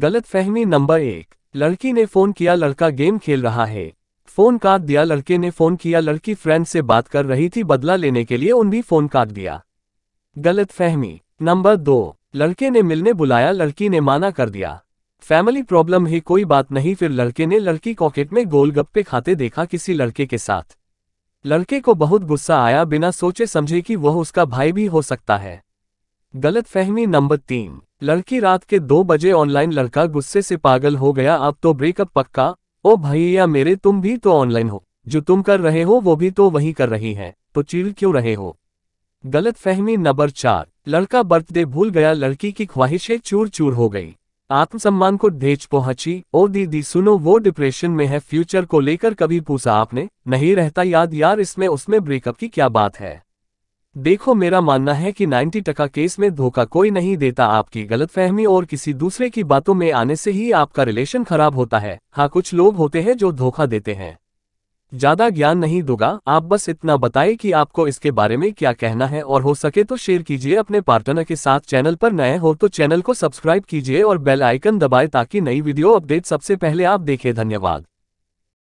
गलत फहमी नंबर एक लड़की ने फोन किया लड़का गेम खेल रहा है फोन काट दिया लड़के ने फोन किया लड़की फ्रेंड से बात कर रही थी बदला लेने के लिए उन भी फोन काट दिया गलत फहमी नंबर दो लड़के ने मिलने बुलाया लड़की ने माना कर दिया फैमिली प्रॉब्लम ही कोई बात नहीं फिर लड़के ने लड़की कॉकेट में गोलगप्पे खाते देखा किसी लड़के के साथ लड़के को बहुत गुस्सा आया बिना सोचे समझे कि वह उसका भाई भी हो सकता है गलत फहमी नंबर तीन लड़की रात के दो बजे ऑनलाइन लड़का गुस्से से पागल हो गया अब तो ब्रेकअप पक्का ओ भैया मेरे तुम भी तो ऑनलाइन हो जो तुम कर रहे हो वो भी तो वही कर रही है तो चिड़ क्यों रहे हो गलत फहमी नंबर चार लड़का बर्थडे भूल गया लड़की की ख्वाहिशें चूर चूर हो गई आत्मसम्मान को ढेच पहुंची ओ दीदी सुनो वो डिप्रेशन में है फ्यूचर को लेकर कभी पूछा आपने नहीं रहता याद यार इसमें उसमें ब्रेकअप की क्या बात है देखो मेरा मानना है कि 90 टका केस में धोखा कोई नहीं देता आपकी गलतफहमी और किसी दूसरे की बातों में आने से ही आपका रिलेशन खराब होता है हाँ कुछ लोग होते हैं जो धोखा देते हैं ज्यादा ज्ञान नहीं दूंगा आप बस इतना बताए कि आपको इसके बारे में क्या कहना है और हो सके तो शेयर कीजिए अपने पार्टनर के साथ चैनल पर नए हो तो चैनल को सब्सक्राइब कीजिए और बेल आइकन दबाए ताकि नई वीडियो अपडेट सबसे पहले आप देखें धन्यवाद